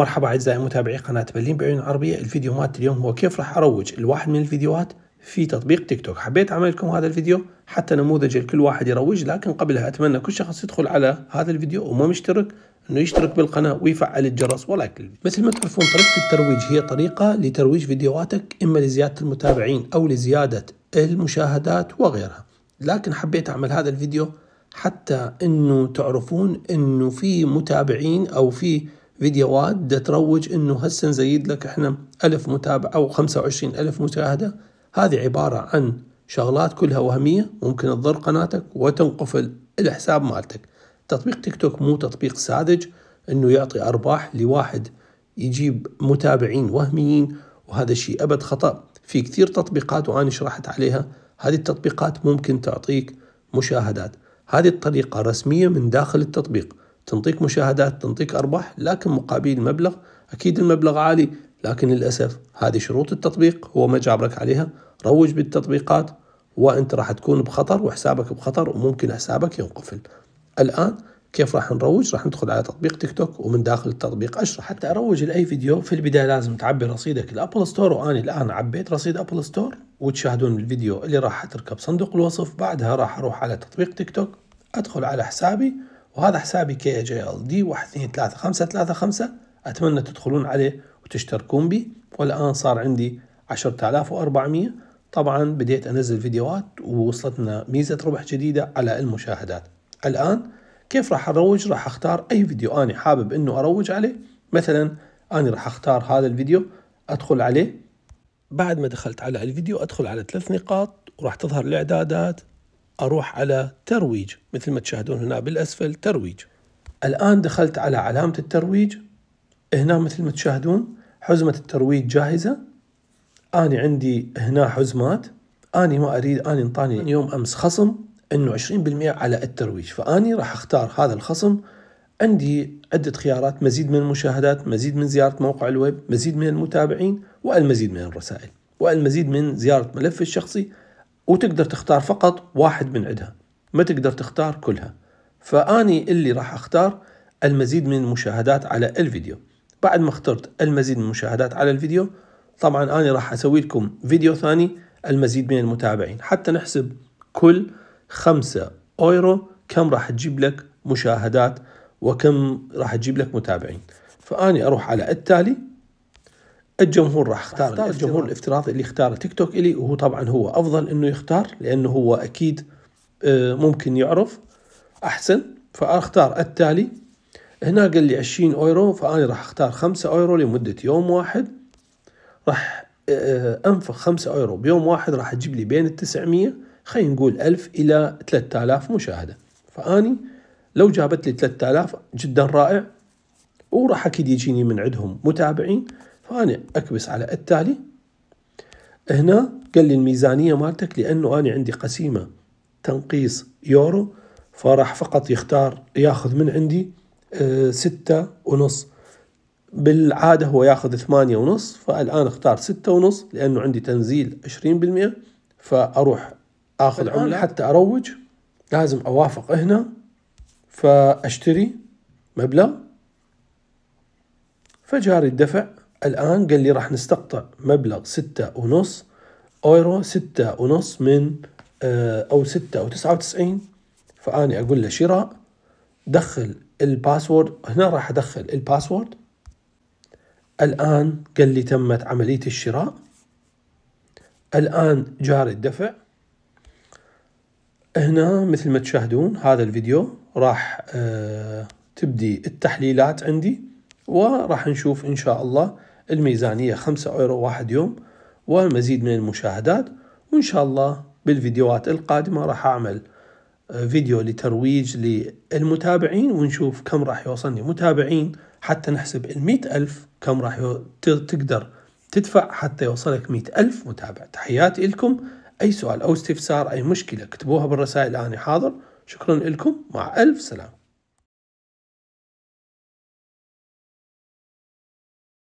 مرحبا أعزائي متابعي قناة بلين بعيون عربية الفيديو مات اليوم هو كيف راح أروج لواحد من الفيديوهات في تطبيق تيك توك حبيت أعمل لكم هذا الفيديو حتى نموذج لكل واحد يروج لكن قبلها أتمنى كل شخص يدخل على هذا الفيديو وما مشترك انه يشترك بالقناه ويفعل الجرس ولايك للفيديو. مثل ما تعرفون طريقه الترويج هي طريقه لترويج فيديوهاتك اما لزياده المتابعين او لزياده المشاهدات وغيرها. لكن حبيت اعمل هذا الفيديو حتى انه تعرفون انه في متابعين او في فيديوهات بدها تروج انه هسه نزيد لك احنا ألف متابع او 25 ألف مشاهدة هذه عبارة عن شغلات كلها وهمية ممكن تضر قناتك وتنقفل الحساب مالتك تطبيق تيك توك مو تطبيق ساذج انه يعطي ارباح لواحد يجيب متابعين وهميين وهذا الشيء ابد خطأ في كثير تطبيقات وانا شرحت عليها هذه التطبيقات ممكن تعطيك مشاهدات هذه الطريقة رسمية من داخل التطبيق تنطيك مشاهدات تنطيك أرباح لكن مقابل مبلغ أكيد المبلغ عالي لكن للأسف هذه شروط التطبيق هو ما جابرك عليها روج بالتطبيقات وأنت راح تكون بخطر وحسابك بخطر وممكن حسابك ينقفل الآن كيف راح نروج راح ندخل على تطبيق تيك توك ومن داخل التطبيق اشرح حتى اروج لاي فيديو في البدايه لازم تعبي رصيدك الابل ستور وانا الان عبيت رصيد ابل ستور وتشاهدون الفيديو اللي راح اتركه بصندوق الوصف بعدها راح اروح على تطبيق تيك توك ادخل على حسابي وهذا حسابي كي جي ال دي 1 2 3 5 3 5 اتمنى تدخلون عليه وتشتركون بي والان صار عندي 10400 طبعا بديت انزل فيديوهات ووصلتنا ميزه ربح جديده على المشاهدات الان كيف راح اروج راح اختار اي فيديو اني حابب انه اروج عليه مثلا اني راح اختار هذا الفيديو ادخل عليه بعد ما دخلت على الفيديو ادخل على ثلاث نقاط وراح تظهر الاعدادات أروح على ترويج مثل ما تشاهدون هنا بالأسفل ترويج الآن دخلت على علامة الترويج هنا مثل ما تشاهدون حزمة الترويج جاهزة أنا عندي هنا حزمات أنا ما أريد أنا انطاني يوم أمس خصم أنه 20% على الترويج فأني راح أختار هذا الخصم عندي عدة خيارات مزيد من المشاهدات مزيد من زيارة موقع الويب مزيد من المتابعين والمزيد من الرسائل والمزيد من زيارة ملفي الشخصي وتقدر تختار فقط واحد من عدها ما تقدر تختار كلها فاني اللي راح اختار المزيد من المشاهدات على الفيديو بعد ما اخترت المزيد من المشاهدات على الفيديو طبعا انا راح اسوي لكم فيديو ثاني المزيد من المتابعين حتى نحسب كل خمسة اورو كم راح تجيب لك مشاهدات وكم راح تجيب لك متابعين فاني اروح على التالي الجمهور راح اختار الجمهور الافتراضي اللي اختار تيك توك الي وهو طبعا هو افضل انه يختار لانه هو اكيد آه، ممكن يعرف احسن فاختار التالي هنا قال لي 20 اورو فانا راح اختار 5 اورو لمده يوم واحد راح آه، آه، انفق 5 اورو بيوم واحد راح تجيب لي بين ال 900 خلينا نقول 1000 الى 3000 مشاهده فاني لو جابت لي 3000 جدا رائع وراح اكيد يجيني من عندهم متابعين فأنا أكبس على التالي هنا قال لي الميزانية مالتك لأنه أنا عندي قسيمة تنقيص يورو فراح فقط يختار ياخذ من عندي آه، ستة ونص بالعادة هو ياخذ ثمانية ونص فالآن اختار ستة ونص لأنه عندي تنزيل عشرين بالمئة فأروح آخذ عملة حتى أروج لازم أوافق هنا فأشتري مبلغ فجاري الدفع الآن قال لي راح نستقطع مبلغ ستة ونص أورو ستة ونص من آه، أو ستة أو تسعة وتسعين فأني أقول له شراء دخل الباسورد هنا راح أدخل الباسورد الآن قال لي تمت عملية الشراء الآن جاري الدفع هنا مثل ما تشاهدون هذا الفيديو راح آه، تبدي التحليلات عندي وراح نشوف إن شاء الله الميزانية خمسة أورو واحد يوم والمزيد من المشاهدات وإن شاء الله بالفيديوهات القادمة راح أعمل آه، فيديو لترويج للمتابعين ونشوف كم راح يوصلني متابعين حتى نحسب المئة ألف كم راح تقدر تدفع حتى يوصلك مئة ألف متابع تحياتي لكم أي سؤال أو استفسار أي مشكلة اكتبوها بالرسائل أنا حاضر شكرا لكم مع ألف سلام